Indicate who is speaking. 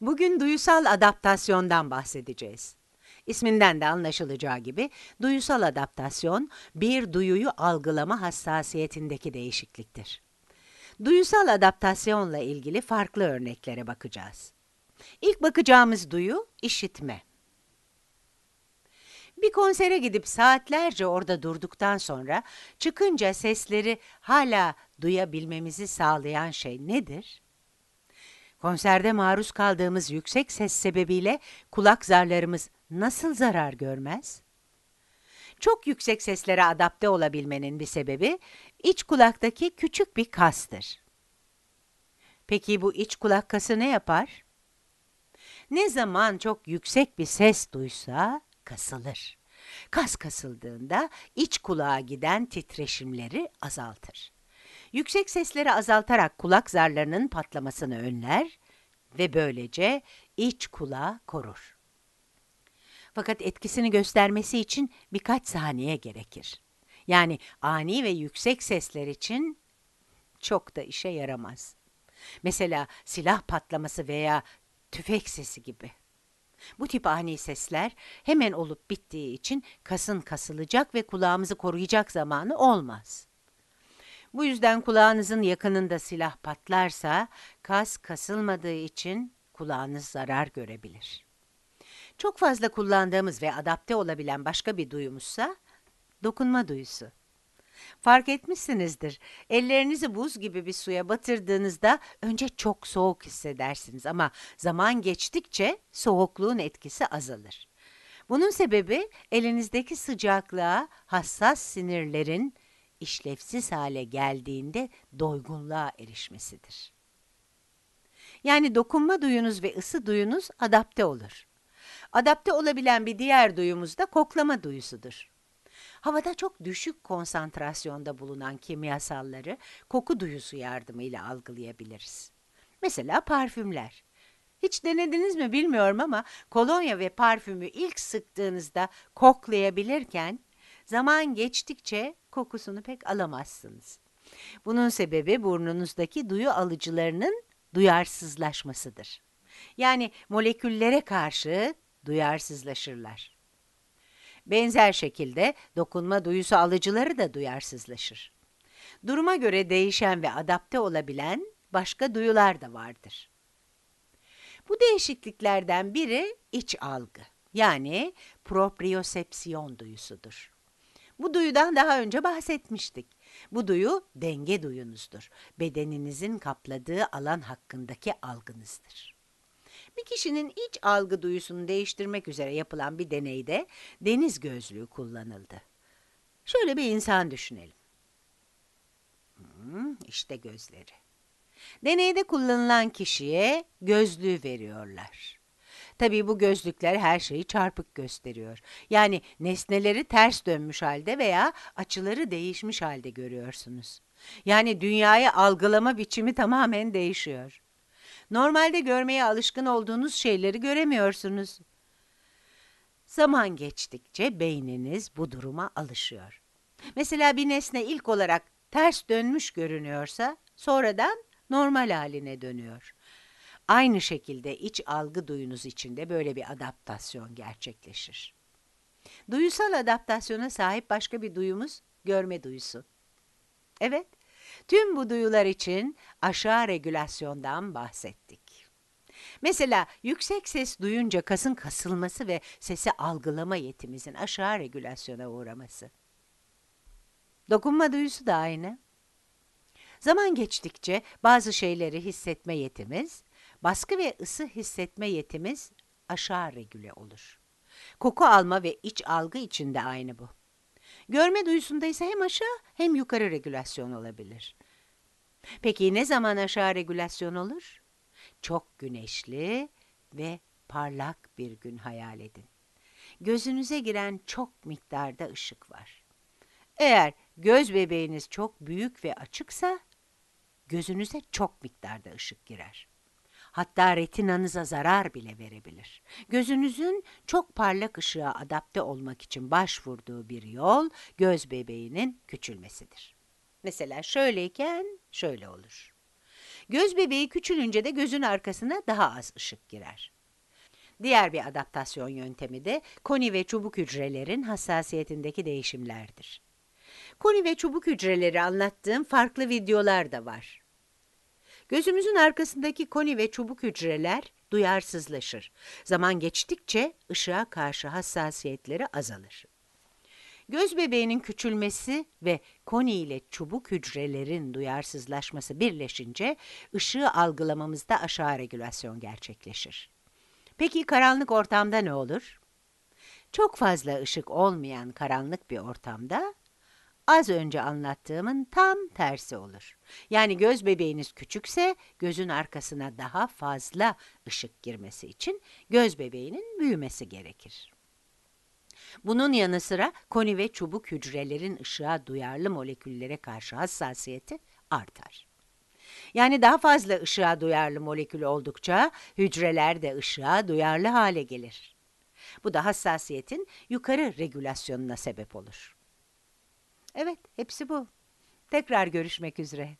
Speaker 1: Bugün duysal adaptasyondan bahsedeceğiz. İsminden de anlaşılacağı gibi duysal adaptasyon bir duyuyu algılama hassasiyetindeki değişikliktir. Duysal adaptasyonla ilgili farklı örneklere bakacağız. İlk bakacağımız duyu işitme. Bir konsere gidip saatlerce orada durduktan sonra çıkınca sesleri hala duyabilmemizi sağlayan şey nedir? Konserde maruz kaldığımız yüksek ses sebebiyle kulak zarlarımız nasıl zarar görmez? Çok yüksek seslere adapte olabilmenin bir sebebi iç kulaktaki küçük bir kastır. Peki bu iç kulak kası ne yapar? Ne zaman çok yüksek bir ses duysa kasılır. Kas kasıldığında iç kulağa giden titreşimleri azaltır yüksek sesleri azaltarak kulak zarlarının patlamasını önler ve böylece iç kulağı korur. Fakat etkisini göstermesi için birkaç saniye gerekir. Yani ani ve yüksek sesler için çok da işe yaramaz. Mesela silah patlaması veya tüfek sesi gibi. Bu tip ani sesler hemen olup bittiği için kasın kasılacak ve kulağımızı koruyacak zamanı olmaz. Bu yüzden kulağınızın yakınında silah patlarsa kas kasılmadığı için kulağınız zarar görebilir. Çok fazla kullandığımız ve adapte olabilen başka bir duyumuzsa dokunma duyusu. Fark etmişsinizdir. Ellerinizi buz gibi bir suya batırdığınızda önce çok soğuk hissedersiniz ama zaman geçtikçe soğukluğun etkisi azalır. Bunun sebebi elinizdeki sıcaklığa hassas sinirlerin işlevsiz hale geldiğinde doygunluğa erişmesidir. Yani dokunma duyunuz ve ısı duyunuz adapte olur. Adapte olabilen bir diğer duyumuz da koklama duyusudur. Havada çok düşük konsantrasyonda bulunan kimyasalları koku duyusu yardımıyla algılayabiliriz. Mesela parfümler. Hiç denediniz mi bilmiyorum ama kolonya ve parfümü ilk sıktığınızda koklayabilirken Zaman geçtikçe kokusunu pek alamazsınız. Bunun sebebi burnunuzdaki duyu alıcılarının duyarsızlaşmasıdır. Yani moleküllere karşı duyarsızlaşırlar. Benzer şekilde dokunma duyusu alıcıları da duyarsızlaşır. Duruma göre değişen ve adapte olabilen başka duyular da vardır. Bu değişikliklerden biri iç algı yani propriosepsiyon duyusudur. Bu duyudan daha önce bahsetmiştik. Bu duyu denge duyunuzdur. Bedeninizin kapladığı alan hakkındaki algınızdır. Bir kişinin iç algı duyusunu değiştirmek üzere yapılan bir deneyde deniz gözlüğü kullanıldı. Şöyle bir insan düşünelim. Hmm, işte gözleri. Deneyde kullanılan kişiye gözlüğü veriyorlar. Tabii bu gözlükler her şeyi çarpık gösteriyor. Yani nesneleri ters dönmüş halde veya açıları değişmiş halde görüyorsunuz. Yani dünyayı algılama biçimi tamamen değişiyor. Normalde görmeye alışkın olduğunuz şeyleri göremiyorsunuz. Zaman geçtikçe beyniniz bu duruma alışıyor. Mesela bir nesne ilk olarak ters dönmüş görünüyorsa sonradan normal haline dönüyor. Aynı şekilde iç algı duyunuz içinde böyle bir adaptasyon gerçekleşir. Duyusal adaptasyona sahip başka bir duyumuz görme duyusu. Evet, tüm bu duyular için aşağı regülasyondan bahsettik. Mesela yüksek ses duyunca kasın kasılması ve sesi algılama yetimizin aşağı regülasyona uğraması. Dokunma duyusu da aynı. Zaman geçtikçe bazı şeyleri hissetme yetimiz, baskı ve ısı hissetme yetimiz aşağı regüle olur. Koku alma ve iç algı için de aynı bu. Görme duyusunda ise hem aşağı hem yukarı regülasyon olabilir. Peki ne zaman aşağı regülasyon olur? Çok güneşli ve parlak bir gün hayal edin. Gözünüze giren çok miktarda ışık var. Eğer göz bebeğiniz çok büyük ve açıksa gözünüze çok miktarda ışık girer hatta retinanıza zarar bile verebilir. Gözünüzün çok parlak ışığa adapte olmak için başvurduğu bir yol göz bebeğinin küçülmesidir. Mesela şöyleyken şöyle olur. Göz bebeği küçülünce de gözün arkasına daha az ışık girer. Diğer bir adaptasyon yöntemi de koni ve çubuk hücrelerin hassasiyetindeki değişimlerdir. Koni ve çubuk hücreleri anlattığım farklı videolar da var. Gözümüzün arkasındaki koni ve çubuk hücreler duyarsızlaşır. Zaman geçtikçe ışığa karşı hassasiyetleri azalır. Göz bebeğinin küçülmesi ve koni ile çubuk hücrelerin duyarsızlaşması birleşince ışığı algılamamızda aşağı regülasyon gerçekleşir. Peki karanlık ortamda ne olur? Çok fazla ışık olmayan karanlık bir ortamda az önce anlattığımın tam tersi olur. Yani göz bebeğiniz küçükse gözün arkasına daha fazla ışık girmesi için göz bebeğinin büyümesi gerekir. Bunun yanı sıra koni ve çubuk hücrelerin ışığa duyarlı moleküllere karşı hassasiyeti artar. Yani daha fazla ışığa duyarlı molekül oldukça hücreler de ışığa duyarlı hale gelir. Bu da hassasiyetin yukarı regülasyonuna sebep olur. Evet, hepsi bu. Tekrar görüşmek üzere.